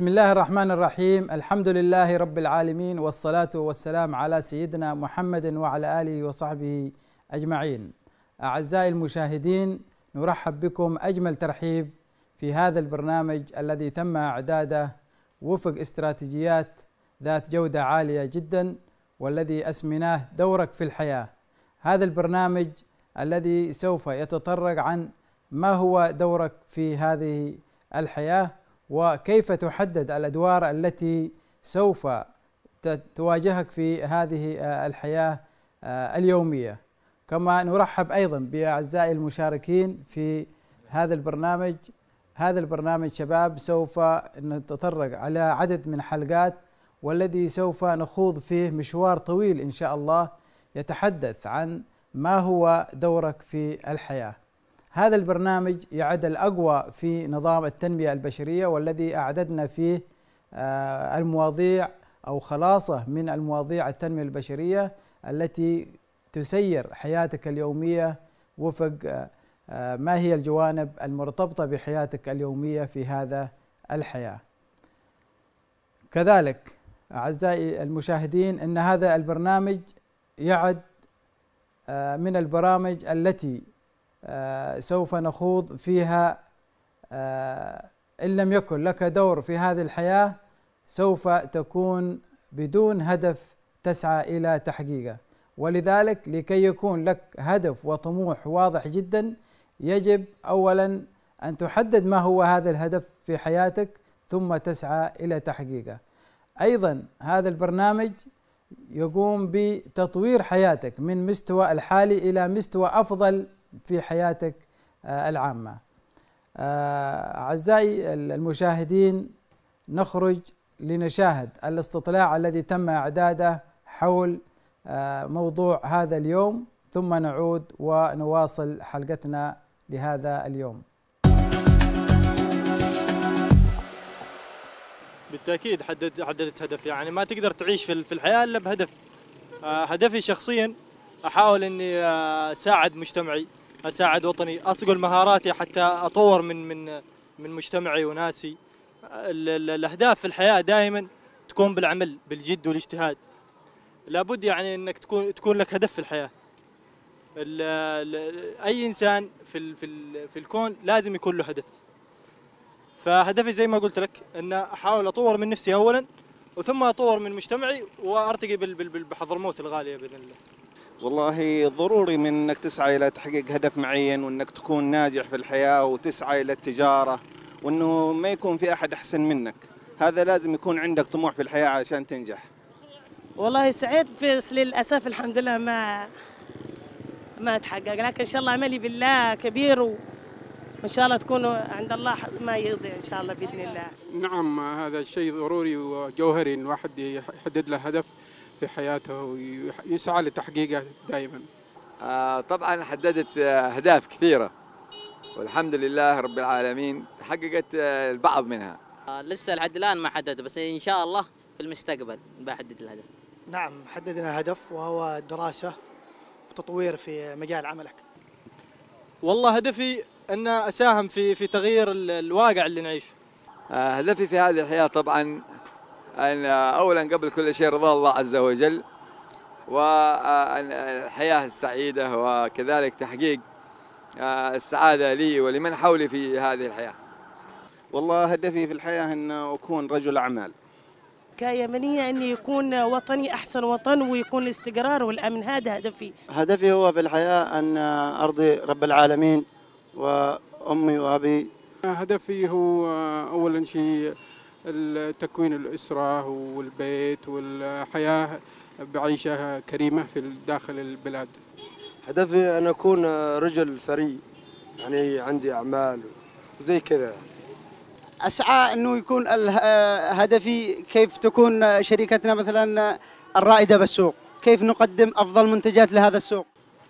بسم الله الرحمن الرحيم الحمد لله رب العالمين والصلاة والسلام على سيدنا محمد وعلى آله وصحبه أجمعين أعزائي المشاهدين نرحب بكم أجمل ترحيب في هذا البرنامج الذي تم إعداده وفق استراتيجيات ذات جودة عالية جدا والذي أسميناه دورك في الحياة هذا البرنامج الذي سوف يتطرق عن ما هو دورك في هذه الحياه وكيف تحدد الادوار التي سوف تواجهك في هذه آه، الحياه آه، اليوميه كما نرحب ايضا باعزائي المشاركين في هذا البرنامج هذا البرنامج شباب سوف نتطرق على عدد من حلقات والذي سوف نخوض فيه مشوار طويل ان شاء الله يتحدث عن ما هو دورك في الحياه هذا البرنامج يعد الأقوى في نظام التنمية البشرية والذي أعددنا فيه آه، المواضيع أو خلاصة من المواضيع التنمية البشرية التي تسير حياتك اليومية وفق آه، آه، ما هي الجوانب المرتبطة بحياتك اليومية في هذا الحياة كذلك أعزائي المشاهدين أن هذا البرنامج يعد من البرامج التي آه، سوف نخوض فيها آه، إن لم يكن لك دور في هذه الحياة سوف تكون بدون هدف تسعى إلى تحقيقه ولذلك لكي يكون لك هدف وطموح واضح جدا يجب اولا ان تحدد ما هو هذا الهدف في حياتك ثم تسعى الى تحقيقه. ايضا هذا البرنامج يقوم بتطوير حياتك من مستوى الحالي الى مستوى افضل في حياتك آه، العامة آه، أعزائي المشاهدين نخرج لنشاهد الاستطلاع الذي تم إعداده حول آه، موضوع هذا اليوم ثم نعود ونواصل حلقتنا لهذا اليوم بالتاكيد حددت حددت هدف يعني ما تقدر تعيش في الحياه الا بهدف هدفي شخصيا احاول اني اساعد مجتمعي اساعد وطني اصقل مهاراتي حتى اطور من من من مجتمعي وناسي الاهداف في الحياه دائما تكون بالعمل بالجد والاجتهاد لابد يعني انك تكون تكون لك هدف في الحياه الـ الـ اي انسان في الـ في, الـ في الكون لازم يكون له هدف فهدفي زي ما قلت لك ان احاول اطور من نفسي اولا وثم اطور من مجتمعي وارتقي بحضرموت الغاليه باذن الله والله ضروري من انك تسعى الى تحقيق هدف معين وانك تكون ناجح في الحياه وتسعى الى التجاره وانه ما يكون في احد احسن منك هذا لازم يكون عندك طموح في الحياه عشان تنجح والله سعيد بس للاسف الحمد لله ما ما تحقق لكن ان شاء الله عملي بالله كبير وان شاء الله تكون عند الله ما يرضي ان شاء الله باذن الله. نعم هذا الشيء ضروري وجوهري ان الواحد يحدد له هدف في حياته ويسعى لتحقيقه دائما آه، طبعا حددت آه، أهداف كثيرة والحمد لله رب العالمين حققت آه، البعض منها لسه لحد الآن ما حدد بس إن شاء الله في المستقبل بحدد الهدف نعم حددنا هدف وهو الدراسه وتطوير في مجال عملك والله هدفي أن أساهم في في تغيير الواقع اللي نعيشه هدفي في هذه الحياة طبعا أن أولا قبل كل شيء رضا الله عز وجل والحياة السعيدة وكذلك تحقيق آه، السعادة لي ولمن حولي في هذه الحياة والله هدفي في الحياة أن أكون رجل أعمال كيمنية أن يكون وطني أحسن وطن ويكون الاستقرار والأمن هذا هدفي هدفي هو في الحياة أن أرضي رب العالمين وأمي وأبي هدفي هو أولا شيء تكوين الأسرة والبيت والحياة بعيشة كريمة في داخل البلاد هدفي أن أكون رجل ثري يعني عندي أعمال وزي كذا أسعى أنه يكون هدفي كيف تكون شركتنا مثلا الرائدة بالسوق كيف نقدم أفضل منتجات لهذا السوق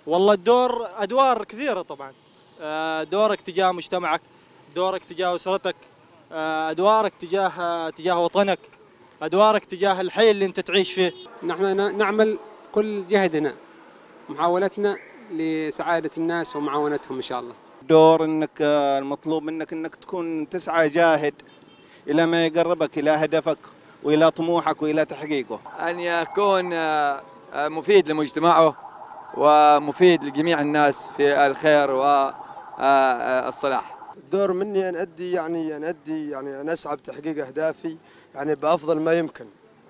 والله الدور أدوار كثيرة طبعا آه، دورك تجاه مجتمعك دورك تجاه أسرتك آه، ادوارك تجاه آه، تجاه وطنك ادوارك تجاه الحي اللي انت تعيش فيه نحن نعمل كل جهدنا محاولتنا لسعاده الناس ومعاونتهم ان شاء الله دور انك آه، المطلوب منك انك تكون تسعى جاهد الى ما يقربك الى هدفك والى طموحك والى تحقيقه ان يكون مفيد لمجتمعه ومفيد لجميع الناس في الخير والصلاح الدور مني ان ادي يعني ان ادي يعني ان اسعى بتحقيق اهدافي يعني بافضل ما يمكن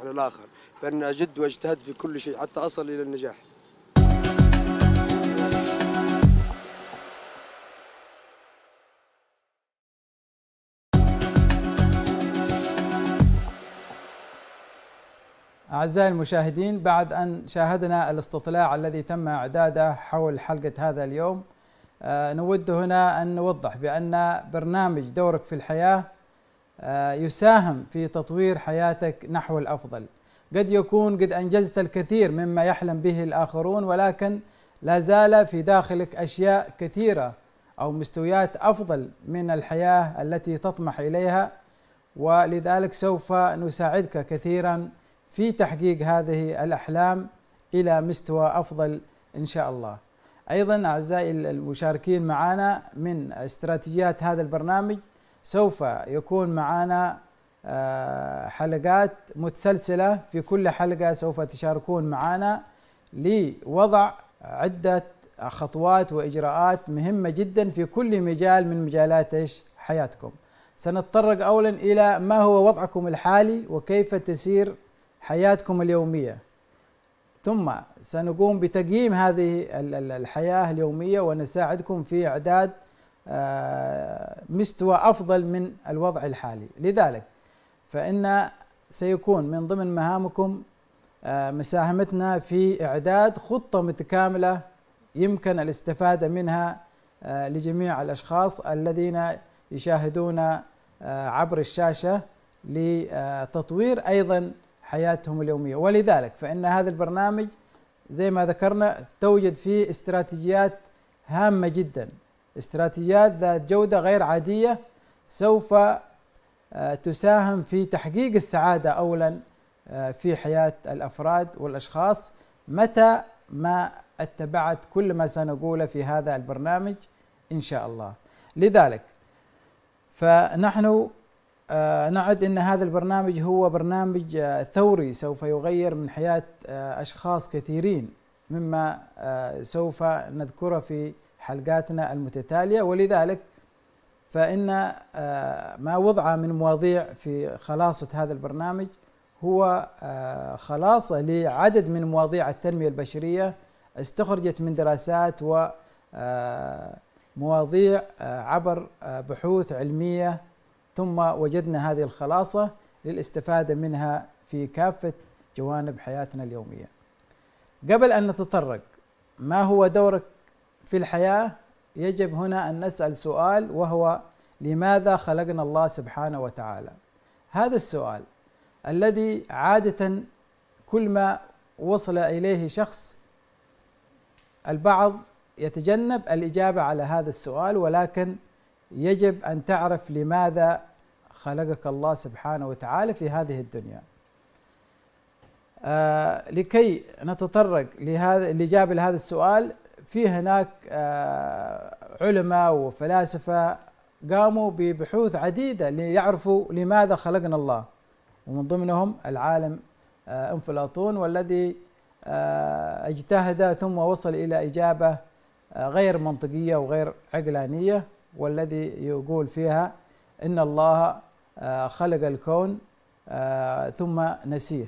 عن الاخر بان اجد واجتهد في كل شيء حتى اصل الى النجاح أعزائي المشاهدين بعد أن شاهدنا الاستطلاع الذي تم إعداده حول حلقة هذا اليوم آه، نود هنا أن نوضح بأن برنامج دورك في الحياة آه، يساهم في تطوير حياتك نحو الأفضل قد يكون قد أنجزت الكثير مما يحلم به الآخرون ولكن لا زال في داخلك أشياء كثيرة أو مستويات أفضل من الحياة التي تطمح إليها ولذلك سوف نساعدك كثيرا في تحقيق هذه الأحلام إلى مستوى أفضل إن شاء الله أيضا أعزائي المشاركين معنا من استراتيجيات هذا البرنامج سوف يكون معنا آه، حلقات متسلسلة في كل حلقة سوف تشاركون معنا لوضع عدة خطوات وإجراءات مهمة جدا في كل مجال من مجالات إيش حياتكم سنتطرق أولا إلى ما هو وضعكم الحالي وكيف تسير حياتكم اليومية ثم سنقوم بتقييم هذه الحياة اليومية ونساعدكم في إعداد آه، مستوى أفضل من الوضع الحالي لذلك فإن سيكون من ضمن مهامكم آه، مساهمتنا في إعداد خطة متكاملة يمكن الاستفادة منها آه، لجميع الأشخاص الذين يشاهدون عبر الشاشة لتطوير أيضا حياتهم اليوميه ولذلك فان هذا البرنامج زي ما ذكرنا توجد فيه استراتيجيات هامه جدا استراتيجيات ذات جوده غير عاديه سوف آه، تساهم في تحقيق السعاده اولا آه، في حياه الافراد والاشخاص متى ما اتبعت كل ما سنقوله في هذا البرنامج ان شاء الله لذلك فنحن آه، نعد ان هذا البرنامج هو برنامج آه، ثوري سوف يغير من حياه آه، اشخاص كثيرين مما سوف نذكره في حلقاتنا المتتاليه ولذلك فان ما وضع من مواضيع في خلاصه هذا البرنامج هو خلاصه لعدد من مواضيع التنميه البشريه استخرجت من دراسات ومواضيع عبر بحوث علميه ثم وجدنا هذه الخلاصه للاستفاده منها في كافه جوانب حياتنا اليوميه. قبل ان نتطرق ما هو دورك في الحياه؟ يجب هنا ان نسال سؤال وهو لماذا خلقنا الله سبحانه وتعالى؟ هذا السؤال الذي عاده كل ما وصل اليه شخص البعض يتجنب الاجابه على هذا السؤال ولكن يجب ان تعرف لماذا خلقك الله سبحانه وتعالى في هذه الدنيا. آه لكي نتطرق لهذا الاجابه لهذا السؤال في هناك آه علماء وفلاسفه قاموا ببحوث عديده ليعرفوا لماذا خلقنا الله ومن ضمنهم العالم آه انفلاطون والذي آه، اجتهد ثم وصل الى اجابه آه، غير منطقيه وغير عقلانيه والذي يقول فيها إن الله آه، خلق الكون آه، ثم نسيه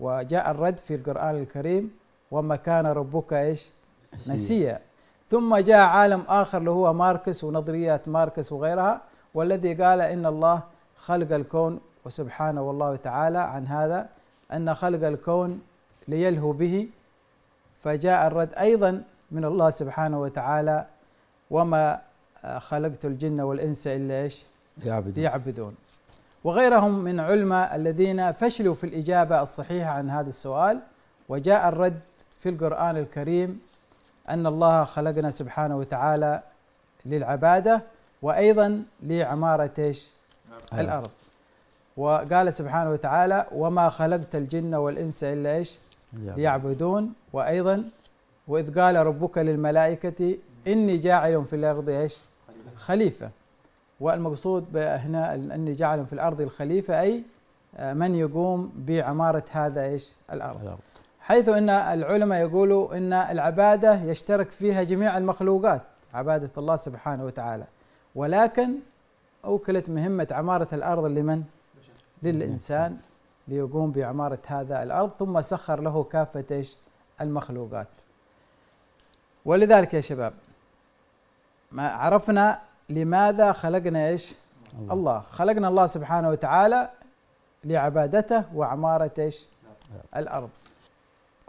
وجاء الرد في القرآن الكريم وما كان ربك إيش نسيا ثم جاء عالم آخر اللي هو ماركس ونظريات ماركس وغيرها والذي قال إن الله خلق الكون وسبحانه والله تعالى عن هذا أن خلق الكون ليلهو به فجاء الرد أيضا من الله سبحانه وتعالى وما خلقت الجن والإنس إلا إيش يعبدون يعبدون وغيرهم من علماء الذين فشلوا في الإجابة الصحيحة عن هذا السؤال وجاء الرد في القرآن الكريم أن الله خلقنا سبحانه وتعالى للعبادة وأيضا لعمارة إيش آه. الأرض وقال سبحانه وتعالى وما خلقت الجن والإنس إلا إيش ليعبدون وأيضا وإذ قال ربك للملائكة إني جاعل في الأرض إيش خليفة والمقصود هنا أني جعلهم في الأرض الخليفة أي آه، من يقوم بعمارة هذا إيش الأرض, الأرض. حيث أن العلماء يقولوا أن العبادة يشترك فيها جميع المخلوقات عبادة الله سبحانه وتعالى ولكن أوكلت مهمة عمارة الأرض لمن؟ للإنسان ليقوم بعمارة هذا الأرض ثم سخر له كافة المخلوقات ولذلك يا شباب ما عرفنا لماذا خلقنا ايش؟ الله, الله. خلقنا الله سبحانه وتعالى لعبادته وعمارة ايش؟ الارض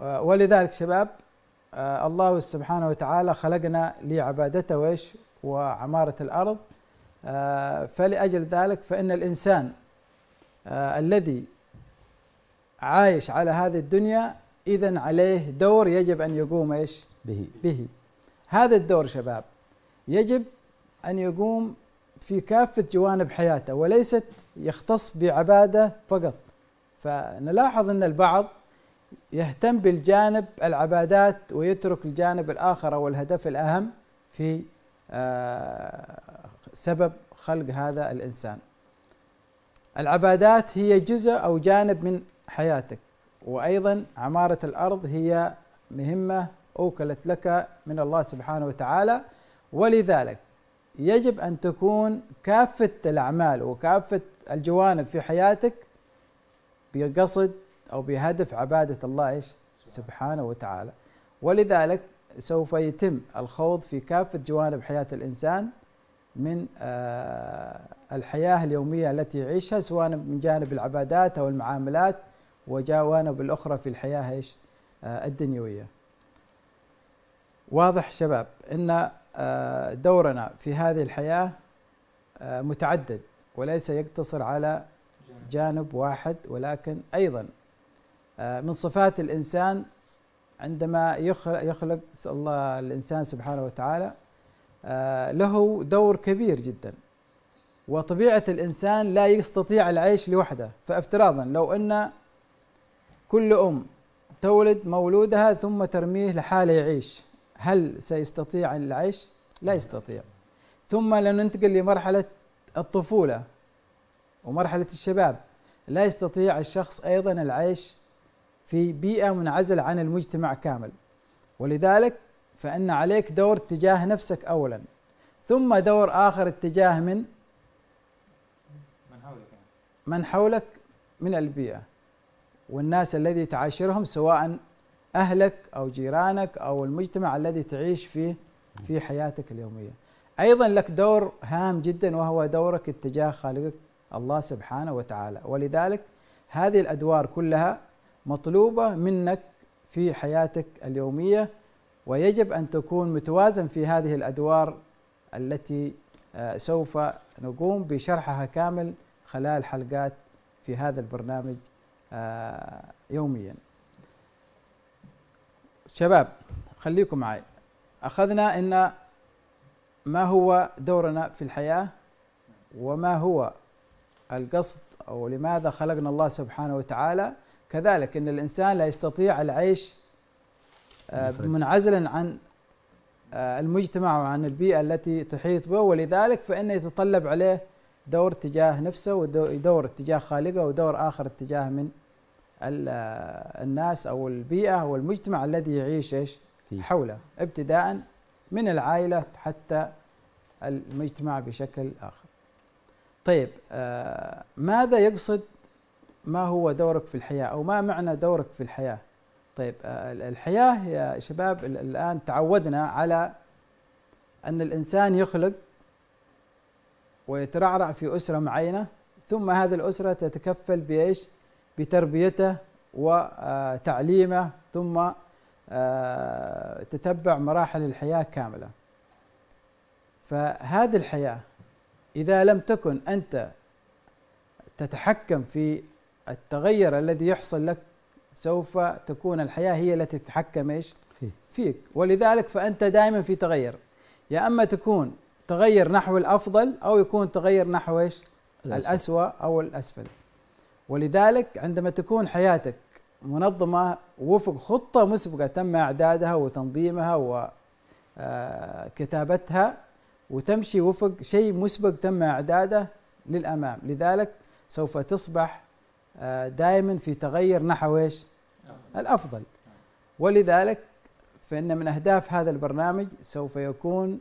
آه، ولذلك شباب آه، الله سبحانه وتعالى خلقنا لعبادته وايش؟ وعمارة الارض آه، فلأجل ذلك فإن الإنسان الذي عايش على هذه الدنيا إذا عليه دور يجب أن يقوم إيش به به هذا الدور شباب يجب أن يقوم في كافة جوانب حياته وليست يختص بعبادة فقط فنلاحظ أن البعض يهتم بالجانب العبادات ويترك الجانب الآخر أو الهدف الأهم في آه، سبب خلق هذا الإنسان العبادات هي جزء أو جانب من حياتك وأيضا عمارة الأرض هي مهمة أوكلت لك من الله سبحانه وتعالى ولذلك يجب ان تكون كافه الاعمال وكافه الجوانب في حياتك بقصد او بهدف عباده الله ايش؟ سبحانه وتعالى ولذلك سوف يتم الخوض في كافه جوانب حياه الانسان من آه، الحياه اليوميه التي يعيشها سواء من جانب العبادات او المعاملات وجوانب الاخرى في الحياه ايش؟ آه، الدنيويه. واضح شباب ان آه، دورنا في هذه الحياة آه، متعدد وليس يقتصر على جانب واحد ولكن أيضا آه، من صفات الإنسان عندما يخلق, الله الإنسان سبحانه وتعالى له دور كبير جدا وطبيعة الإنسان لا يستطيع العيش لوحده فافتراضا لو أن كل أم تولد مولودها ثم ترميه لحاله يعيش هل سيستطيع العيش؟ لا يستطيع ثم لننتقل لمرحلة الطفولة ومرحلة الشباب لا يستطيع الشخص أيضا العيش في بيئة منعزلة عن المجتمع كامل ولذلك فإن عليك دور تجاه نفسك أولا ثم دور آخر اتجاه من من حولك من حولك من البيئة والناس الذي تعاشرهم سواء اهلك او جيرانك او المجتمع الذي تعيش فيه في حياتك اليوميه. ايضا لك دور هام جدا وهو دورك اتجاه خالقك الله سبحانه وتعالى، ولذلك هذه الادوار كلها مطلوبه منك في حياتك اليوميه ويجب ان تكون متوازن في هذه الادوار التي آه، سوف نقوم بشرحها كامل خلال حلقات في هذا البرنامج آه، يوميا شباب خليكم معي أخذنا أن ما هو دورنا في الحياة وما هو القصد أو لماذا خلقنا الله سبحانه وتعالى كذلك أن الإنسان لا يستطيع العيش آه، منعزلا عن آه، المجتمع وعن البيئة التي تحيط به ولذلك فإنه يتطلب عليه دور تجاه نفسه ودور تجاه خالقه ودور آخر اتجاه من الناس او البيئه والمجتمع الذي يعيش ايش حوله ابتداء من العائله حتى المجتمع بشكل اخر. طيب آه، ماذا يقصد ما هو دورك في الحياه او ما معنى دورك في الحياه؟ طيب آه، الحياه يا شباب الان تعودنا على ان الانسان يخلق ويترعرع في اسره معينه ثم هذه الاسره تتكفل بايش؟ بتربيته وتعليمه ثم آه، تتبع مراحل الحياه كامله فهذه الحياه اذا لم تكن انت تتحكم في التغير الذي يحصل لك سوف تكون الحياه هي التي تتحكم ايش؟ فيك ولذلك فانت دائما في تغير يا اما تكون تغير نحو الافضل او يكون تغير نحو ايش؟ الأسوأ. او الاسفل ولذلك عندما تكون حياتك منظمة وفق خطة مسبقة تم إعدادها وتنظيمها وكتابتها آه، وتمشي وفق شيء مسبق تم إعداده للأمام لذلك سوف تصبح آه، دائما في تغير نحو ايش؟ الأفضل ولذلك فإن من أهداف هذا البرنامج سوف يكون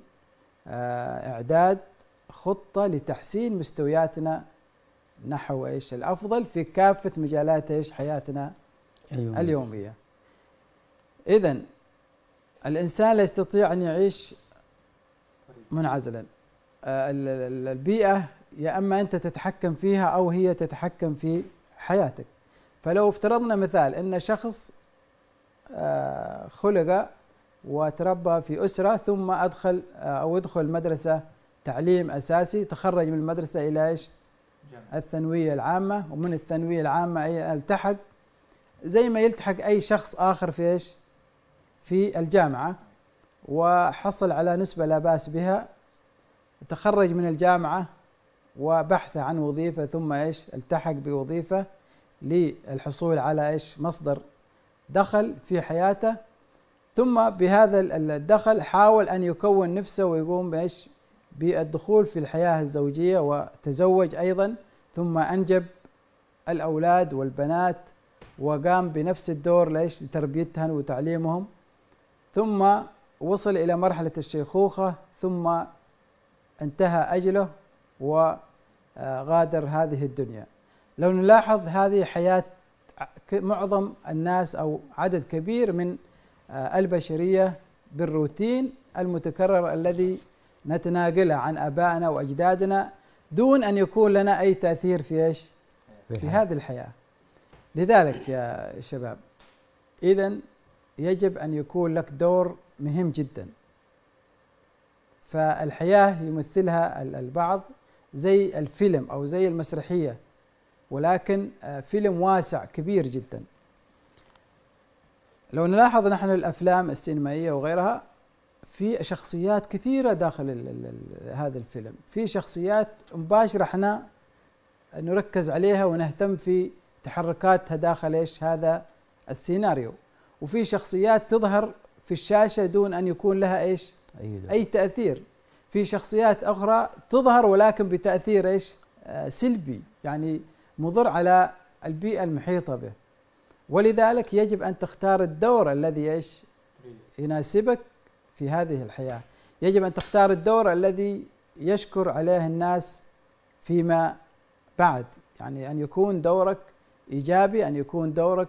آه، إعداد خطة لتحسين مستوياتنا نحو ايش الافضل في كافه مجالات ايش حياتنا اليومية, اليومية. اذا الانسان لا يستطيع ان يعيش منعزلا آه، البيئه يا اما انت تتحكم فيها او هي تتحكم في حياتك فلو افترضنا مثال ان شخص آه، خلق وتربى في اسره ثم ادخل آه، او ادخل مدرسه تعليم اساسي تخرج من المدرسه الى ايش؟ الثانوية العامة ومن الثانوية العامة أي التحق زي ما يلتحق أي شخص آخر في إيش في الجامعة وحصل على نسبة لا بأس بها تخرج من الجامعة وبحث عن وظيفة ثم إيش التحق بوظيفة للحصول على إيش مصدر دخل في حياته ثم بهذا الدخل حاول أن يكون نفسه ويقوم بإيش بالدخول في الحياة الزوجية وتزوج أيضا ثم أنجب الأولاد والبنات وقام بنفس الدور ليش لتربيتهن وتعليمهم ثم وصل إلى مرحلة الشيخوخة ثم انتهى أجله وغادر هذه الدنيا لو نلاحظ هذه حياة معظم الناس أو عدد كبير من البشرية بالروتين المتكرر الذي نتناقلها عن ابائنا واجدادنا دون ان يكون لنا اي تاثير في ايش؟ في هذه الحياه. لذلك يا شباب اذا يجب ان يكون لك دور مهم جدا. فالحياه يمثلها البعض زي الفيلم او زي المسرحيه ولكن آه، فيلم واسع كبير جدا. لو نلاحظ نحن الافلام السينمائيه وغيرها في شخصيات كثيرة داخل الـ الـ الـ هذا الفيلم في شخصيات مباشرة احنا نركز عليها ونهتم في تحركاتها داخل ايش هذا السيناريو وفي شخصيات تظهر في الشاشة دون أن يكون لها ايش أي تأثير في شخصيات أخرى تظهر ولكن بتأثير ايش آه سلبي يعني مضر على البيئة المحيطة به ولذلك يجب أن تختار الدور الذي ايش يناسبك في هذه الحياه يجب ان تختار الدور الذي يشكر عليه الناس فيما بعد يعني ان يكون دورك ايجابي ان يكون دورك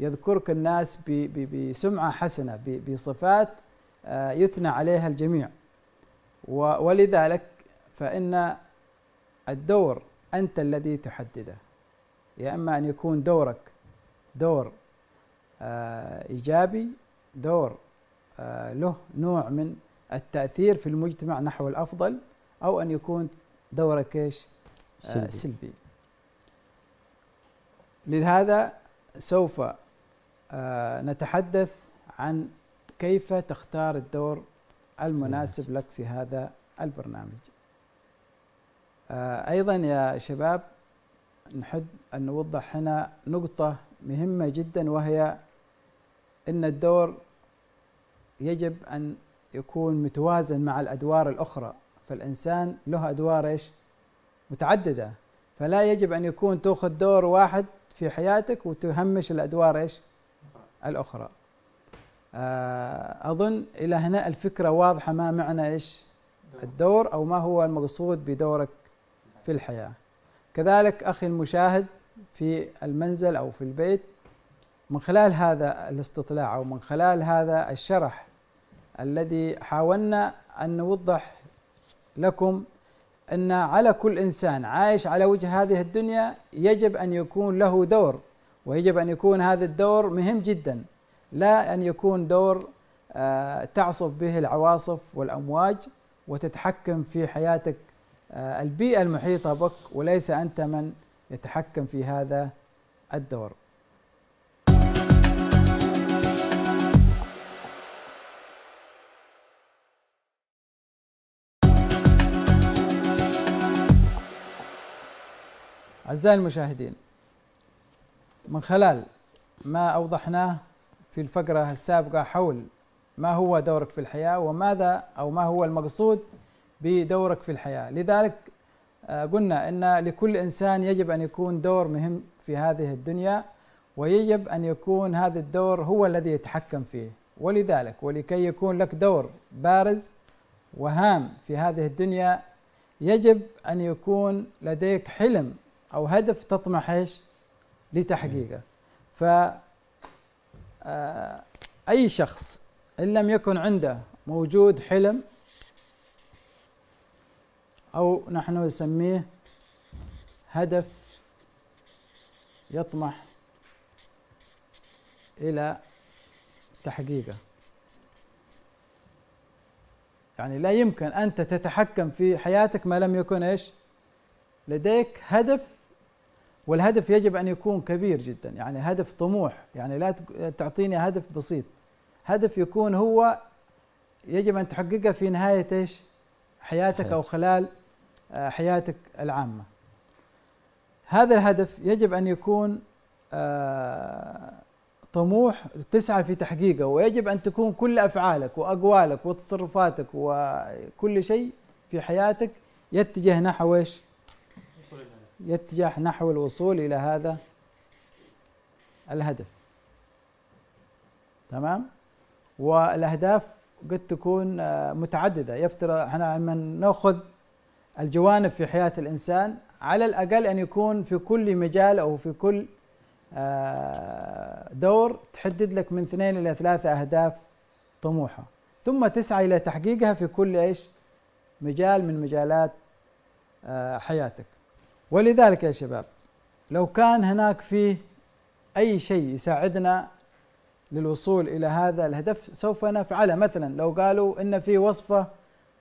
يذكرك الناس بسمعه حسنه بصفات آه، يثنى عليها الجميع ولذلك فان الدور انت الذي تحدده يا اما ان يكون دورك دور آه، ايجابي دور آه، له نوع من التاثير في المجتمع نحو الافضل او ان يكون دورك ايش؟ آه، سلبي. سلبي لهذا سوف آه، نتحدث عن كيف تختار الدور المناسب لك في هذا البرنامج ايضا يا شباب نحب ان نوضح هنا نقطه مهمه جدا وهي ان الدور يجب أن يكون متوازن مع الأدوار الأخرى فالإنسان له أدوار إيش متعددة فلا يجب أن يكون تأخذ دور واحد في حياتك وتهمش الأدوار إيش الأخرى آه، أظن إلى هنا الفكرة واضحة ما معنى إيش الدور أو ما هو المقصود بدورك في الحياة كذلك أخي المشاهد في المنزل أو في البيت من خلال هذا الاستطلاع أو من خلال هذا الشرح الذي حاولنا أن نوضح لكم أن على كل إنسان عايش على وجه هذه الدنيا يجب أن يكون له دور ويجب أن يكون هذا الدور مهم جدا لا أن يكون دور آه، تعصف به العواصف والأمواج وتتحكم في حياتك آه، البيئة المحيطة بك وليس أنت من يتحكم في هذا الدور أعزائي المشاهدين من خلال ما أوضحناه في الفقرة السابقة حول ما هو دورك في الحياة وماذا أو ما هو المقصود بدورك في الحياة لذلك آه، قلنا أن لكل إنسان يجب أن يكون دور مهم في هذه الدنيا ويجب أن يكون هذا الدور هو الذي يتحكم فيه ولذلك ولكي يكون لك دور بارز وهام في هذه الدنيا يجب أن يكون لديك حلم او هدف تطمح ايش؟ لتحقيقه. ف آه، اي شخص ان لم يكن عنده موجود حلم او نحن نسميه هدف يطمح الى تحقيقه يعني لا يمكن انت تتحكم في حياتك ما لم يكن ايش لديك هدف والهدف يجب ان يكون كبير جدا يعني هدف طموح يعني لا تعطيني هدف بسيط هدف يكون هو يجب ان تحققه في نهايه ايش؟ حياتك او خلال آه، حياتك العامه. هذا الهدف يجب ان يكون آه، طموح تسعى في تحقيقه ويجب ان تكون كل افعالك واقوالك وتصرفاتك وكل شيء في حياتك يتجه نحو ايش؟ يتجه نحو الوصول الى هذا الهدف تمام والاهداف قد تكون آه، متعدده يفترض احنا لما ناخذ الجوانب في حياه الانسان على الاقل ان يكون في كل مجال او في كل آه، دور تحدد لك من اثنين الى ثلاثه اهداف طموحه ثم تسعى الى تحقيقها في كل ايش مجال من مجالات آه، حياتك ولذلك يا شباب لو كان هناك فيه اي شيء يساعدنا للوصول الى هذا الهدف سوف نفعله مثلا لو قالوا ان في وصفه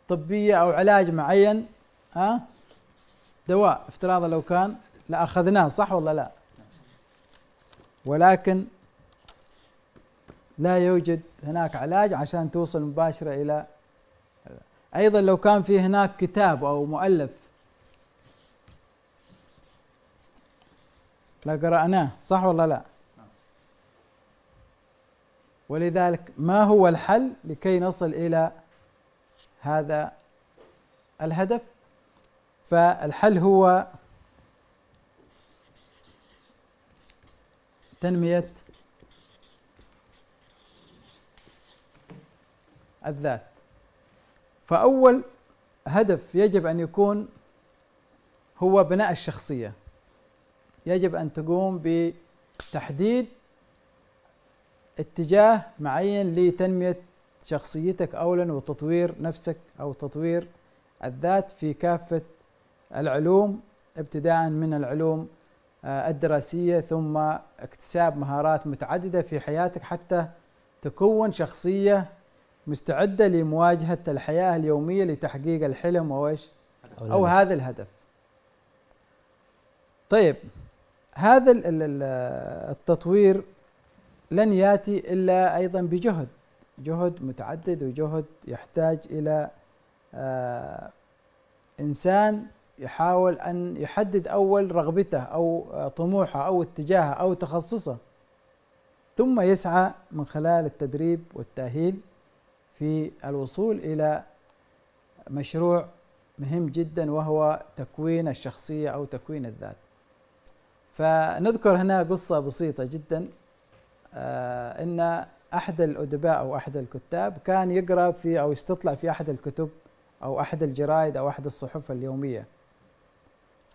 طبيه او علاج معين ها دواء افتراضا لو كان لاخذناه صح ولا لا؟ ولكن لا يوجد هناك علاج عشان توصل مباشره الى ايضا لو كان في هناك كتاب او مؤلف لقرأناه صح ولا لا ولذلك ما هو الحل لكي نصل إلى هذا الهدف فالحل هو تنمية الذات فأول هدف يجب أن يكون هو بناء الشخصية يجب أن تقوم بتحديد اتجاه معين لتنمية شخصيتك أولا وتطوير نفسك أو تطوير الذات في كافة العلوم ابتداء من العلوم آه، الدراسية ثم اكتساب مهارات متعددة في حياتك حتى تكون شخصية مستعدة لمواجهة الحياة اليومية لتحقيق الحلم أو إيش أو هذا الهدف طيب هذا التطوير لن ياتي الا ايضا بجهد جهد متعدد وجهد يحتاج الى آه، انسان يحاول ان يحدد اول رغبته او آه، طموحه او اتجاهه او تخصصه ثم يسعى من خلال التدريب والتاهيل في الوصول الى مشروع مهم جدا وهو تكوين الشخصيه او تكوين الذات فنذكر هنا قصة بسيطة جدا آه، أن أحد الأدباء أو أحد الكتاب كان يقرأ في أو يستطلع في أحد الكتب أو أحد الجرائد أو أحد الصحف اليومية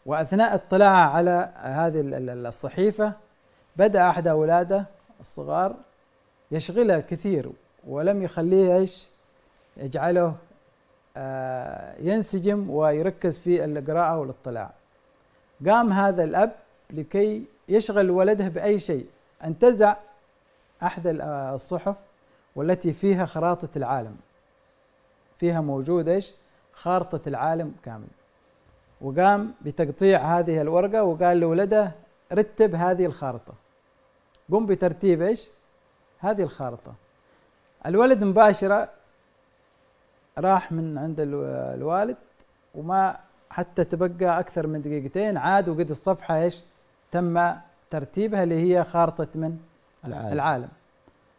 وأثناء اطلاعه على هذه الصحيفة بدأ أحد أولاده الصغار يشغله كثير ولم يخليه ايش يجعله آه، ينسجم ويركز في القراءة والاطلاع قام هذا الأب لكي يشغل ولده بأي شيء أن تزع أحد آه، الصحف والتي فيها خراطة العالم فيها موجود ايش؟ خارطة العالم كامل وقام بتقطيع هذه الورقة وقال لولده رتب هذه الخارطة قم بترتيب ايش؟ هذه الخارطة الولد مباشرة راح من عند الوالد وما حتى تبقى أكثر من دقيقتين عاد وقد الصفحة ايش؟ تم ترتيبها اللي هي خارطة من العالم, العالم.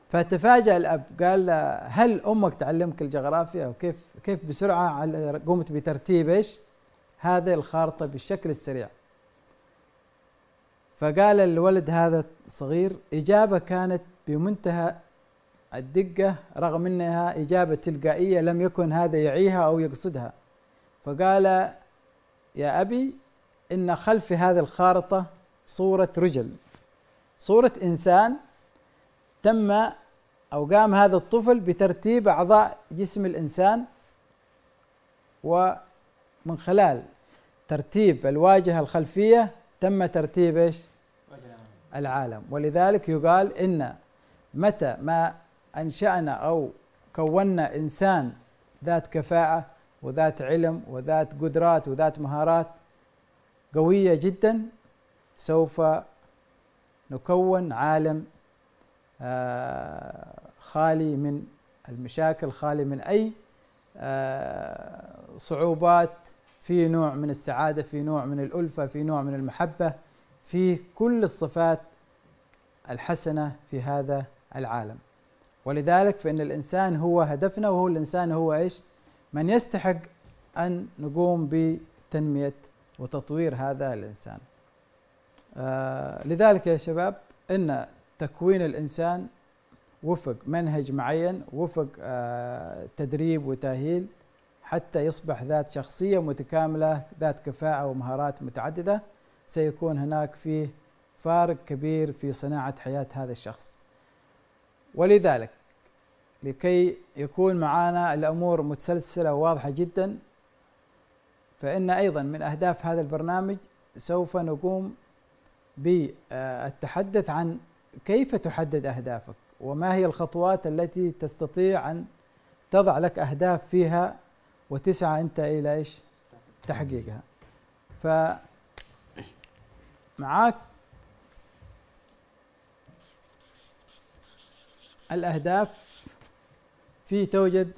فتفاجأ الأب قال هل أمك تعلمك الجغرافيا وكيف كيف بسرعة قمت بترتيب إيش هذه الخارطة بالشكل السريع فقال الولد هذا الصغير إجابة كانت بمنتهى الدقة رغم أنها إجابة تلقائية لم يكن هذا يعيها أو يقصدها فقال يا أبي إن خلف هذه الخارطة صورة رجل صورة إنسان تم أو قام هذا الطفل بترتيب أعضاء جسم الإنسان ومن خلال ترتيب الواجهة الخلفية تم ترتيب ايش؟ العالم ولذلك يقال إن متى ما أنشأنا أو كونا إنسان ذات كفاءة وذات علم وذات قدرات وذات مهارات قوية جدا سوف نكون عالم آه، خالي من المشاكل خالي من اي آه، صعوبات في نوع من السعاده في نوع من الالفه في نوع من المحبه في كل الصفات الحسنه في هذا العالم ولذلك فان الانسان هو هدفنا وهو الانسان هو ايش من يستحق ان نقوم بتنميه وتطوير هذا الانسان آه لذلك يا شباب ان تكوين الانسان وفق منهج معين وفق آه تدريب وتاهيل حتى يصبح ذات شخصيه متكامله ذات كفاءه ومهارات متعدده سيكون هناك فيه فارق كبير في صناعه حياه هذا الشخص ولذلك لكي يكون معانا الامور متسلسله وواضحه جدا فان ايضا من اهداف هذا البرنامج سوف نقوم بالتحدث آه، عن كيف تحدد اهدافك وما هي الخطوات التي تستطيع ان تضع لك اهداف فيها وتسعى انت الى ايش؟ تحقيقها. ف معاك الاهداف في توجد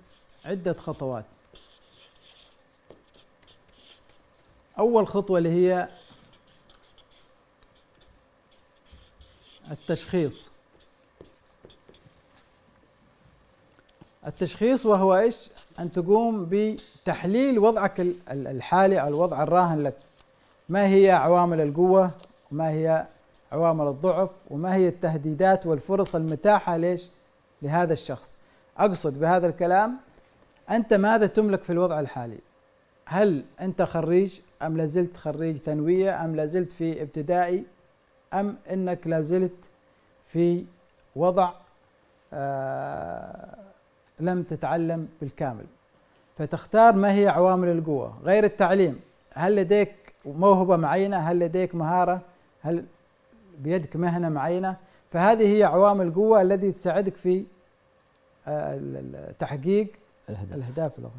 عده خطوات. اول خطوه اللي هي التشخيص التشخيص وهو ايش؟ ان تقوم بتحليل وضعك الحالي او الوضع الراهن لك. ما هي عوامل القوه؟ ما هي عوامل الضعف؟ وما هي التهديدات والفرص المتاحه ليش؟ لهذا الشخص. اقصد بهذا الكلام انت ماذا تملك في الوضع الحالي؟ هل انت خريج ام لازلت خريج ثانويه ام لازلت في ابتدائي؟ أم أنك لازلت في وضع آه، لم تتعلم بالكامل فتختار ما هي عوامل القوة غير التعليم هل لديك موهبة معينة هل لديك مهارة هل بيدك مهنة معينة فهذه هي عوامل القوة التي تساعدك في آه، تحقيق الأهداف, الأهداف اللغة.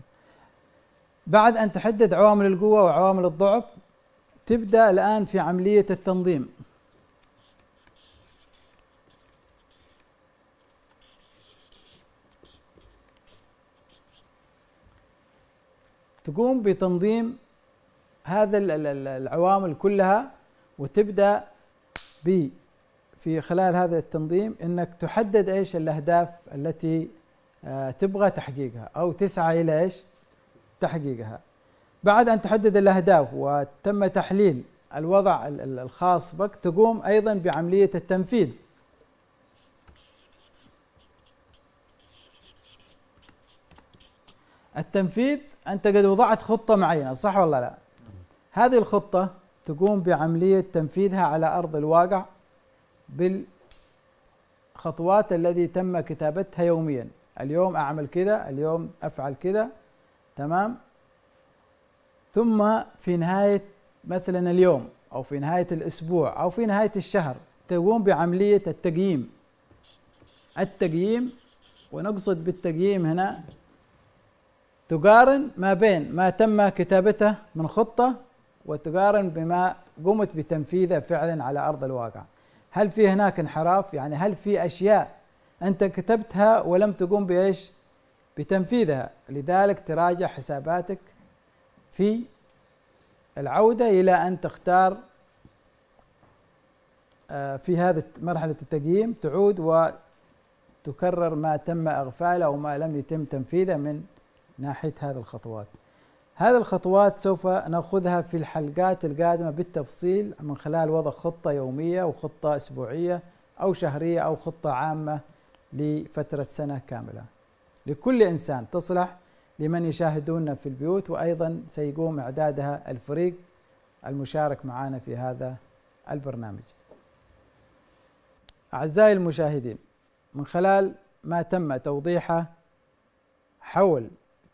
بعد أن تحدد عوامل القوة وعوامل الضعف تبدأ الآن في عملية التنظيم تقوم بتنظيم هذا العوامل كلها وتبدا ب في خلال هذا التنظيم انك تحدد ايش الاهداف التي آه، تبغى تحقيقها او تسعى الى ايش تحقيقها بعد ان تحدد الاهداف وتم تحليل الوضع الخاص بك تقوم ايضا بعمليه التنفيذ التنفيذ انت قد وضعت خطه معينه صح ولا لا هذه الخطه تقوم بعمليه تنفيذها على ارض الواقع بالخطوات التي تم كتابتها يوميا اليوم اعمل كذا اليوم افعل كذا تمام ثم في نهايه مثلا اليوم او في نهايه الاسبوع او في نهايه الشهر تقوم بعمليه التقييم التقييم ونقصد بالتقييم هنا تقارن ما بين ما تم كتابته من خطة وتقارن بما قمت بتنفيذه فعلا على أرض الواقع هل في هناك انحراف يعني هل في أشياء أنت كتبتها ولم تقوم بإيش بتنفيذها لذلك تراجع حساباتك في العودة إلى أن تختار آه، في هذه مرحلة التقييم تعود وتكرر ما تم إغفاله وما لم يتم تنفيذه من ناحيه هذه الخطوات. هذه الخطوات سوف ناخذها في الحلقات القادمه بالتفصيل من خلال وضع خطه يوميه وخطه اسبوعيه او شهريه او خطه عامه لفتره سنه كامله. لكل انسان تصلح لمن يشاهدوننا في البيوت وايضا سيقوم اعدادها الفريق المشارك معنا في هذا البرنامج. اعزائي المشاهدين من خلال ما تم توضيحه حول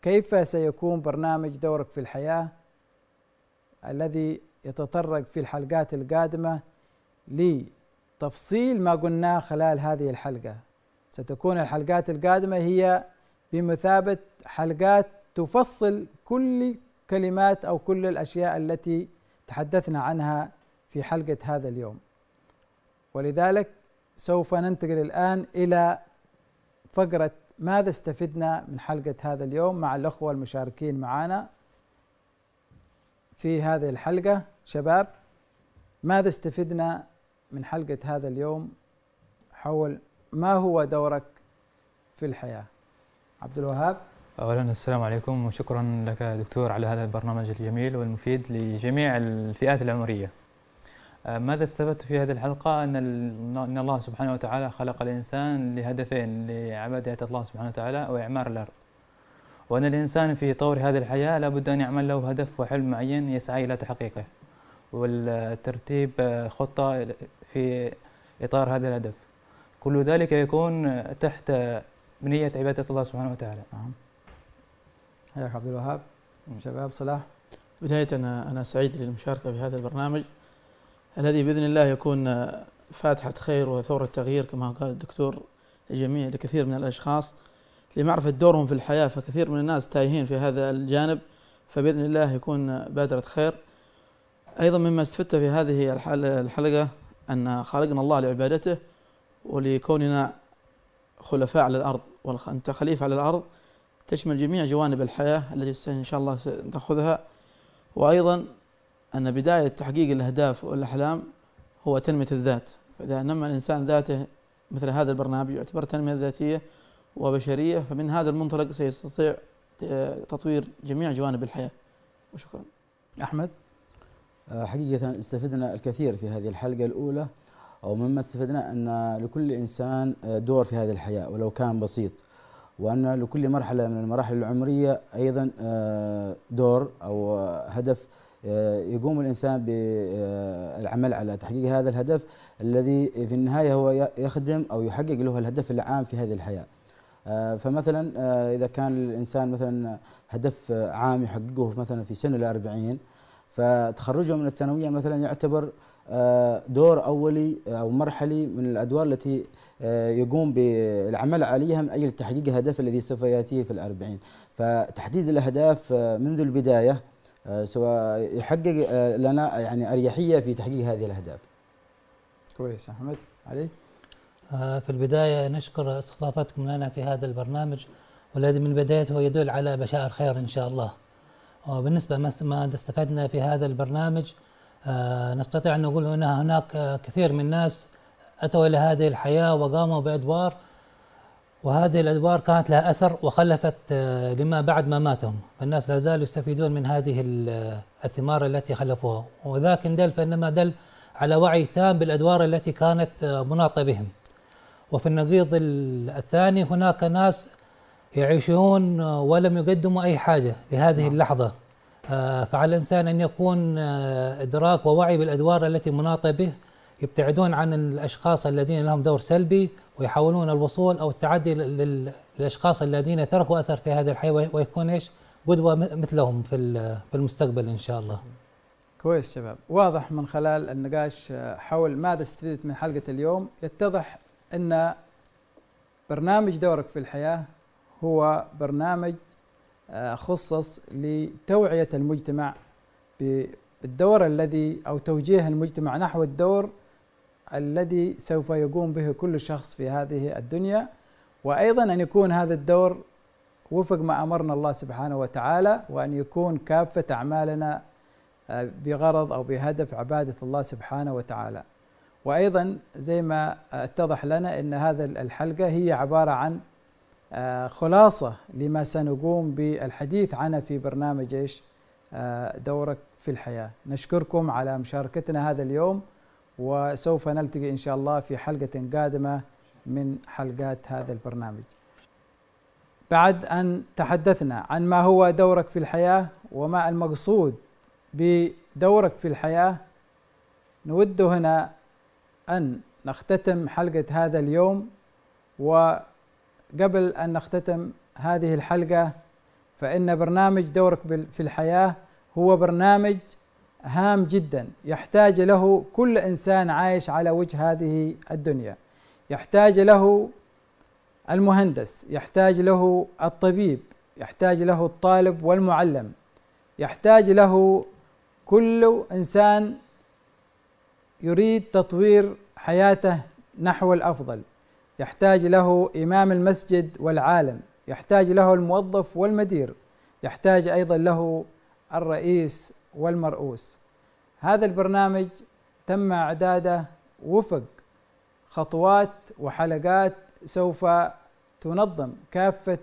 كيف سيكون برنامج دورك في الحياة الذي يتطرق في الحلقات القادمة لتفصيل ما قلناه خلال هذه الحلقة ستكون الحلقات القادمة هي بمثابة حلقات تفصل كل كلمات أو كل الأشياء التي تحدثنا عنها في حلقة هذا اليوم ولذلك سوف ننتقل الآن إلى فقرة ماذا استفدنا من حلقة هذا اليوم مع الأخوة المشاركين معنا في هذه الحلقة شباب ماذا استفدنا من حلقة هذا اليوم حول ما هو دورك في الحياة عبد الوهاب أولا السلام عليكم وشكرا لك دكتور على هذا البرنامج الجميل والمفيد لجميع الفئات العمرية آه، ماذا استفدت في هذه الحلقة أن أن الله سبحانه وتعالى خلق الإنسان لهدفين لعبادة الله سبحانه وتعالى وإعمار الأرض وأن الإنسان في طور هذه الحياة لابد أن يعمل له هدف وحلم معين يسعى إلى تحقيقه والترتيب آه، خطة في إطار هذا الهدف كل ذلك يكون تحت بنية عبادة الله سبحانه وتعالى نعم حياك عبد الوهاب شباب صلاح بداية أنا سعيد للمشاركة في هذا البرنامج الذي باذن الله يكون فاتحه خير وثوره تغيير كما قال الدكتور لجميع لكثير من الاشخاص لمعرفه دورهم في الحياه فكثير من الناس تايهين في هذا الجانب فباذن الله يكون بادره خير ايضا مما استفدت في هذه الحلقه ان خلقنا الله لعبادته ولكوننا خلفاء على الارض وانت خليفه على الارض تشمل جميع جوانب الحياه التي ان شاء الله ناخذها وايضا أن بداية تحقيق الأهداف والأحلام هو تنمية الذات فإذا نمى الإنسان ذاته مثل هذا البرنامج يعتبر تنمية ذاتية وبشرية فمن هذا المنطلق سيستطيع تطوير جميع جوانب الحياة وشكرا أحمد آه، حقيقة استفدنا الكثير في هذه الحلقة الأولى أو مما استفدنا أن لكل إنسان دور في هذه الحياة ولو كان بسيط وأن لكل مرحلة من المراحل العمرية أيضا آه، دور أو هدف آه، يقوم الانسان بالعمل على تحقيق هذا الهدف الذي في النهايه هو يخدم او يحقق له الهدف العام في هذه الحياه. آه، فمثلا آه، اذا كان الانسان مثلا هدف عام يحققه مثلا في سن ال 40 فتخرجه من الثانويه مثلا يعتبر دور اولي او مرحلي من الادوار التي يقوم بالعمل عليها من اجل تحقيق الهدف الذي سوف ياتيه في الأربعين فتحديد الاهداف منذ البدايه آه، سواء يحقق آه، لنا يعني اريحيه في تحقيق هذه الاهداف. كويس احمد علي. آه، في البدايه نشكر استضافتكم لنا في هذا البرنامج والذي من بدايته يدل على بشائر خير ان شاء الله. وبالنسبه ما استفدنا في هذا البرنامج نستطيع ان نقول ان هناك كثير من الناس اتوا الى هذه الحياه وقاموا بادوار وهذه الادوار كانت لها اثر وخلفت آه، لما بعد مماتهم ما فالناس لا زالوا يستفيدون من هذه آه، الثمار التي خلفوها وذاك دل فانما دل على وعي تام بالادوار التي كانت آه، مناطه بهم وفي النقيض الثاني هناك ناس يعيشون ولم يقدموا اي حاجه لهذه نعم. اللحظه فعلى الانسان ان يكون ادراك ووعي بالادوار التي مناطه به يبتعدون عن الاشخاص الذين لهم دور سلبي ويحاولون الوصول او التعدي للاشخاص الذين تركوا اثر في هذا الحي ويكون ايش قدوه مثلهم في في المستقبل ان شاء الله. كويس شباب، واضح من خلال النقاش حول ماذا استفدت من حلقه اليوم يتضح ان برنامج دورك في الحياه هو برنامج آه، خصص لتوعيه المجتمع بالدور الذي او توجيه المجتمع نحو الدور الذي سوف يقوم به كل شخص في هذه الدنيا وايضا ان يكون هذا الدور وفق ما امرنا الله سبحانه وتعالى وان يكون كافه اعمالنا آه، بغرض او بهدف عباده الله سبحانه وتعالى. وايضا زي ما اتضح لنا ان هذا الحلقه هي عباره عن آه، خلاصه لما سنقوم بالحديث عنه في برنامج ايش؟ آه، دورك في الحياه. نشكركم على مشاركتنا هذا اليوم. وسوف نلتقي إن شاء الله في حلقة قادمة من حلقات هذا البرنامج بعد أن تحدثنا عن ما هو دورك في الحياة وما المقصود بدورك في الحياة نود هنا أن نختتم حلقة هذا اليوم وقبل أن نختتم هذه الحلقة فإن برنامج دورك في الحياة هو برنامج هام جدا يحتاج له كل انسان عايش على وجه هذه الدنيا يحتاج له المهندس يحتاج له الطبيب يحتاج له الطالب والمعلم يحتاج له كل انسان يريد تطوير حياته نحو الافضل يحتاج له امام المسجد والعالم يحتاج له الموظف والمدير يحتاج ايضا له الرئيس والمرؤوس هذا البرنامج تم اعداده وفق خطوات وحلقات سوف تنظم كافه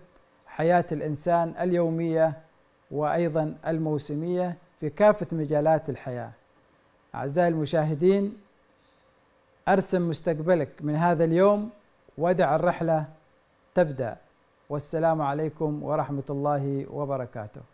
حياه الانسان اليوميه وايضا الموسميه في كافه مجالات الحياه. اعزائي المشاهدين ارسم مستقبلك من هذا اليوم ودع الرحله تبدا والسلام عليكم ورحمه الله وبركاته.